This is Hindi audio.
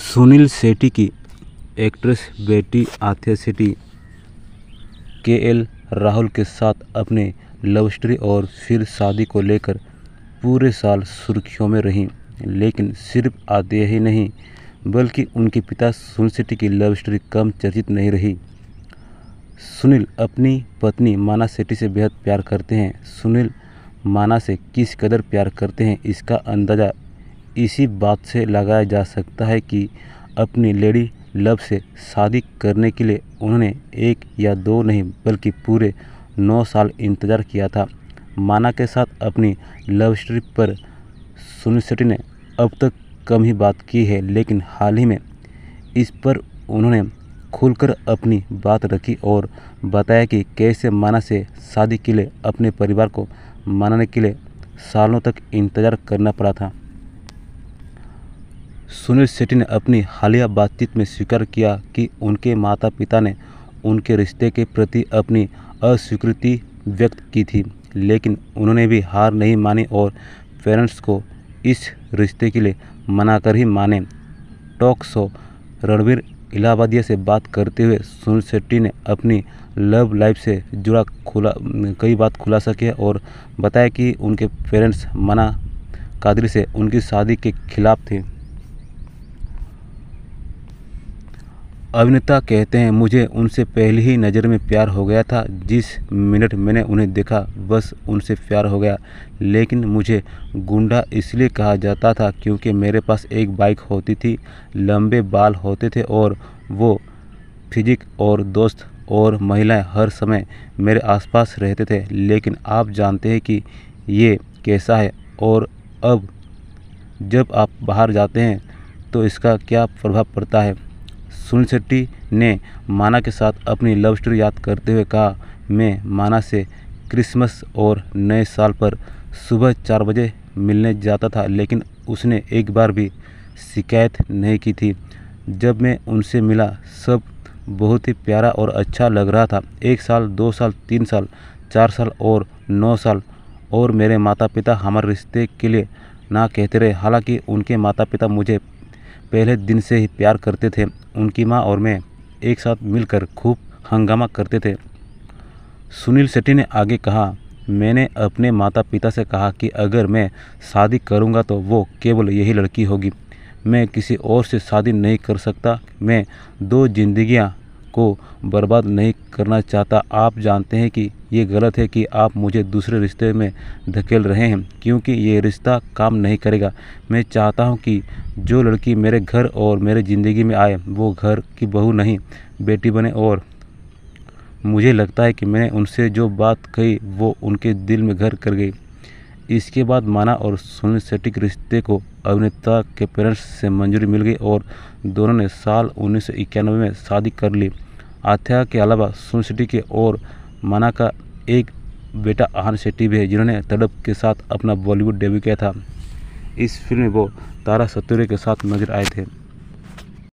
सुनील सेट्टी की एक्ट्रेस बेटी आथिया सेट्टी के एल राहुल के साथ अपने लव स्टोरी और फिर शादी को लेकर पूरे साल सुर्खियों में रहीं लेकिन सिर्फ आद्या ही नहीं बल्कि उनके पिता सुनील सेट्टी की लव स्टोरी कम चर्चित नहीं रही सुनील अपनी पत्नी माना सेट्टी से बेहद प्यार करते हैं सुनील माना से किस कदर प्यार करते हैं इसका अंदाज़ा इसी बात से लगाया जा सकता है कि अपनी लेडी लव से शादी करने के लिए उन्होंने एक या दो नहीं बल्कि पूरे नौ साल इंतज़ार किया था माना के साथ अपनी लव स्टोरी पर सुनील शेट्टी ने अब तक कम ही बात की है लेकिन हाल ही में इस पर उन्होंने खुलकर अपनी बात रखी और बताया कि कैसे माना से शादी के लिए अपने परिवार को मनाने के लिए सालों तक इंतज़ार करना पड़ा था सुनील शेट्टी ने अपनी हालिया बातचीत में स्वीकार किया कि उनके माता पिता ने उनके रिश्ते के प्रति अपनी अस्वीकृति व्यक्त की थी लेकिन उन्होंने भी हार नहीं मानी और पेरेंट्स को इस रिश्ते के लिए मना कर ही माने टॉक शो रणवीर इलाहाबादिया से बात करते हुए सुनील शेट्टी ने अपनी लव लाइफ से जुड़ा खुला कई बात खुलासा किया और बताया कि उनके पेरेंट्स मना कादरी से उनकी शादी के खिलाफ थे अभिनेता कहते हैं मुझे उनसे पहली ही नज़र में प्यार हो गया था जिस मिनट मैंने उन्हें देखा बस उनसे प्यार हो गया लेकिन मुझे गुंडा इसलिए कहा जाता था क्योंकि मेरे पास एक बाइक होती थी लंबे बाल होते थे और वो फिजिक और दोस्त और महिलाएं हर समय मेरे आसपास रहते थे लेकिन आप जानते हैं कि ये कैसा है और अब जब आप बाहर जाते हैं तो इसका क्या प्रभाव पड़ता है सुनील शेट्टी ने माना के साथ अपनी लव स्टोरी याद करते हुए कहा मैं माना से क्रिसमस और नए साल पर सुबह चार बजे मिलने जाता था लेकिन उसने एक बार भी शिकायत नहीं की थी जब मैं उनसे मिला सब बहुत ही प्यारा और अच्छा लग रहा था एक साल दो साल तीन साल चार साल और नौ साल और मेरे माता पिता हमारे रिश्ते के लिए ना कहते रहे हालांकि उनके माता पिता मुझे पहले दिन से ही प्यार करते थे उनकी माँ और मैं एक साथ मिलकर खूब हंगामा करते थे सुनील सेट्टी ने आगे कहा मैंने अपने माता पिता से कहा कि अगर मैं शादी करूंगा तो वो केवल यही लड़की होगी मैं किसी और से शादी नहीं कर सकता मैं दो जिंदगियां को बर्बाद नहीं करना चाहता आप जानते हैं कि ये गलत है कि आप मुझे दूसरे रिश्ते में धकेल रहे हैं क्योंकि ये रिश्ता काम नहीं करेगा मैं चाहता हूँ कि जो लड़की मेरे घर और मेरे ज़िंदगी में आए वो घर की बहू नहीं बेटी बने और मुझे लगता है कि मैंने उनसे जो बात कही वो उनके दिल में घर कर गई इसके बाद माना और सुनील शेट्टी के रिश्ते को अभिनेता के पेरेंट्स से मंजूरी मिल गई और दोनों ने साल उन्नीस में शादी कर ली आथ्या के अलावा सुनील शेट्टी के और माना का एक बेटा आहन शेट्टी भी है जिन्होंने तड़प के साथ अपना बॉलीवुड डेब्यू किया था इस फिल्म में वो तारा सतुरे के साथ नजर आए थे